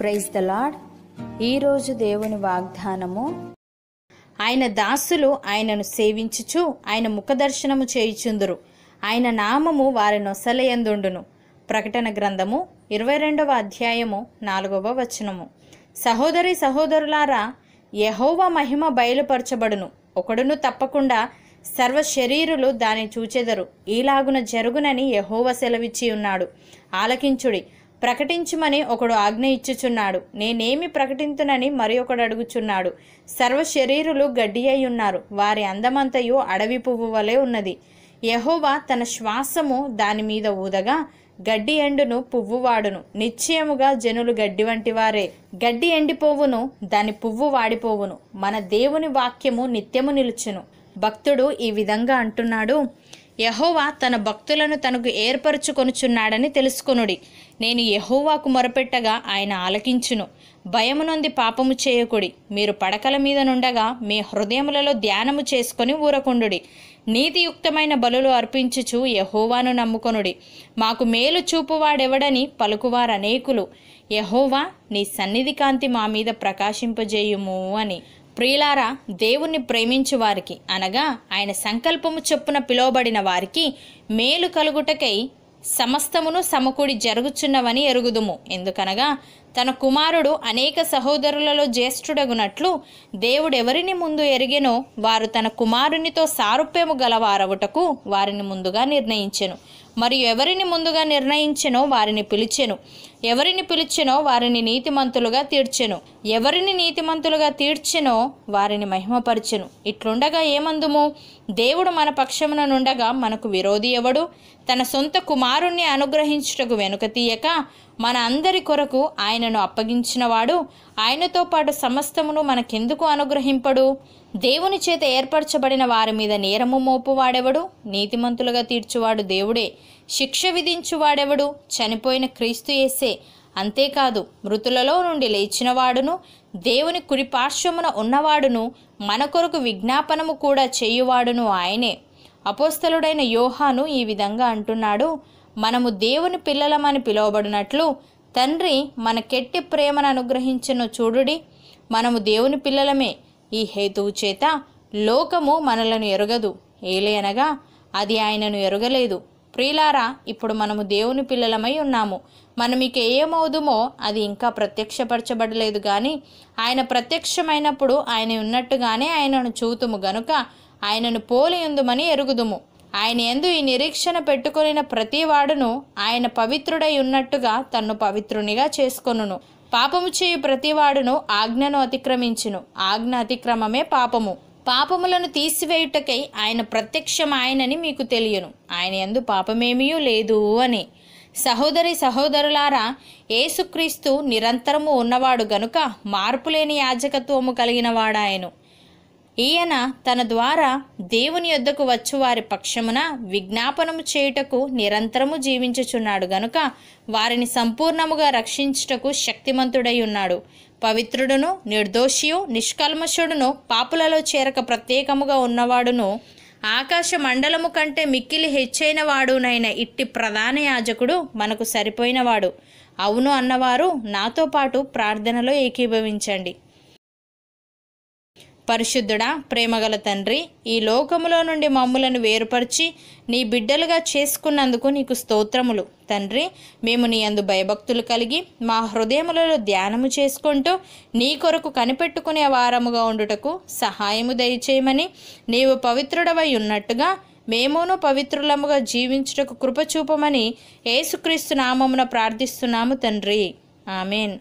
praise the lord ఈరోజు దేవుని వాగ్దానము ఆయన దాసులు ఆయనను సేవించుచు ఆయన ముఖదర్శనము చేయుచుందురు ఆయన నామము వారి నొసలయందుండును ప్రకటన గ్రంథము ఇరవై రెండవ అధ్యాయము నాలుగవ వచనము సహోదరి సహోదరులారా యహోవ మహిమ బయలుపరచబడును ఒకడును తప్పకుండా సర్వ శరీరులు దాన్ని చూచెదరు ఈలాగున జరుగునని యహోవ సెలవిచ్చి ఉన్నాడు ఆలకించుడి ప్రకటించమని ఒకడు ఆజ్ఞ ఇచ్చుచున్నాడు నేనేమి ప్రకటించునని మరి ఒకడు అడుగుచున్నాడు సర్వ శరీరులు గడ్డి అయి ఉన్నారు వారి అందమంతయు అడవి పువ్వు వలె ఉన్నది యహోవా తన శ్వాసము దాని మీద ఊదగా గడ్డి ఎండును పువ్వు వాడును నిశ్చయముగా జనులు గడ్డి వంటి వారే గడ్డి ఎండిపోవును దాని పువ్వు వాడిపోవును మన దేవుని వాక్యము నిత్యము నిలుచును భక్తుడు ఈ విధంగా అంటున్నాడు యహోవా తన భక్తులను తనకు ఏర్పరచుకొనుచున్నాడని తెలుసుకొనుడి నేను యహోవాకు మొరపెట్టగా ఆయన ఆలకించును భయమునొంది పాపము చేయకుడి మీరు పడకల మీద నుండగా మీ హృదయములలో ధ్యానము చేసుకొని ఊరకుండుడి నీతియుక్తమైన బలులు అర్పించుచు యహోవాను నమ్ముకొనుడి మాకు మేలు చూపువాడెవడని పలుకువారు అనేకులు యహోవా నీ సన్నిధి కాంతి మా మీద ప్రకాశింపజేయుము అని ప్రియులారా దేవుణ్ణి ప్రేమించు వారికి అనగా ఆయన సంకల్పము చొప్పున పిలువబడిన వారికి మేలు కలుగుటకై సమస్తమును సమకూడి జరుగుచున్నవని ఎరుగుదుము ఎందుకనగా తన కుమారుడు అనేక సహోదరులలో జ్యేష్ఠుడగునట్లు దేవుడెవరిని ముందు ఎరిగెనో వారు తన కుమారునితో సారూప్యము గలవారవుటకు వారిని ముందుగా నిర్ణయించెను మరియు ఎవరిని ముందుగా నిర్ణయించెనో వారిని పిలిచెను ఎవరిని పిలిచెనో వారిని నీతిమంతులుగా తీర్చెను ఎవరిని నీతిమంతులుగా తీర్చెనో వారిని మహిమపరచెను ఇట్లుండగా ఏమందుము దేవుడు మన పక్షమున నుండగా మనకు విరోధి ఎవడు తన సొంత కుమారుణ్ణి అనుగ్రహించుటకు వెనుక తీయక మన అందరి కొరకు ఆయనను అప్పగించినవాడు ఆయనతో పాటు సమస్తమును మనకెందుకు అనుగ్రహింపడు దేవుని చేత ఏర్పరచబడిన వారి మీద నేరము మోపువాడెవడు నీతిమంతులుగా తీర్చువాడు దేవుడే శిక్ష విధించువాడెవడు చనిపోయిన క్రీస్తు యేసే అంతేకాదు మృతులలో నుండి లేచినవాడును దేవుని పార్శ్వమున ఉన్నవాడును మన కొరకు విజ్ఞాపనము కూడా చేయువాడును ఆయనే అపోస్తలుడైన యోహాను ఈ విధంగా అంటున్నాడు మనము దేవుని పిల్లలమని పిలువబడినట్లు తండ్రి మనకెట్టి ప్రేమను అనుగ్రహించను చూడుడి మనము దేవుని పిల్లలమే ఈ హేతువు చేత లోకము మనలను ఎరగదు ఏలేనగా అది ఆయనను ఎరగలేదు ప్రియులారా ఇప్పుడు మనము దేవుని పిల్లలమై ఉన్నాము మనం ఇక ఏమవుదుమో అది ఇంకా ప్రత్యక్షపరచబడలేదు కానీ ఆయన ప్రత్యక్షమైనప్పుడు ఆయన ఉన్నట్టుగానే ఆయనను చూతుము గనుక ఆయనను పోలి ఉందుమని ఎరుగుదుము ఆయన ఎందు ఈ నిరీక్షణ పెట్టుకుని ప్రతివాడును ఆయన పవిత్రుడై ఉన్నట్టుగా తన్ను పవిత్రునిగా చేసుకొనును పాపము చేయు ప్రతివాడును ఆజ్ఞను అతిక్రమించును ఆజ్ఞ అతిక్రమమే పాపము పాపములను తీసివేయుటకై ఆయన ప్రత్యక్షం ఆయనని మీకు తెలియను ఆయన ఎందు పాపమేమీ లేదు అని సహోదరి సహోదరులారా ఏసుక్రీస్తు నిరంతరము ఉన్నవాడు గనుక మార్పులేని యాజకత్వము కలిగినవాడాయను ఈయన తన ద్వారా దేవుని యొద్దకు వచ్చు వారి పక్షమున విజ్ఞాపనము చేయుటకు నిరంతరము జీవించుచున్నాడు గనుక వారిని సంపూర్ణముగా రక్షించుటకు శక్తిమంతుడై ఉన్నాడు పవిత్రుడును నిర్దోషియు నిష్కల్మషుడును పాపులలో చేరక ప్రత్యేకముగా ఉన్నవాడును ఆకాశ మండలము కంటే మిక్కిలి హెచ్చైన వాడునైన ఇట్టి ప్రధాన యాజకుడు మనకు సరిపోయినవాడు అవును అన్నవారు నాతో పాటు ప్రార్థనలో ఏకీభవించండి పరిశుద్ధుడా ప్రేమగల తండ్రి ఈ లోకములో నుండి మమ్ములను వేరుపరిచి నీ బిడ్డలుగా చేసుకున్నందుకు నీకు స్తోత్రములు తండ్రి మేము నీ అందు భయభక్తులు కలిగి మా హృదయములలో ధ్యానము చేసుకుంటూ నీ కొరకు కనిపెట్టుకునే వారముగా ఉండుటకు సహాయము దయచేయమని నీవు పవిత్రుడవై ఉన్నట్టుగా మేమును పవిత్రులముగా జీవించుటకు కృపచూపమని ఏసుక్రీస్తు నామమున ప్రార్థిస్తున్నాము తండ్రి ఆమెన్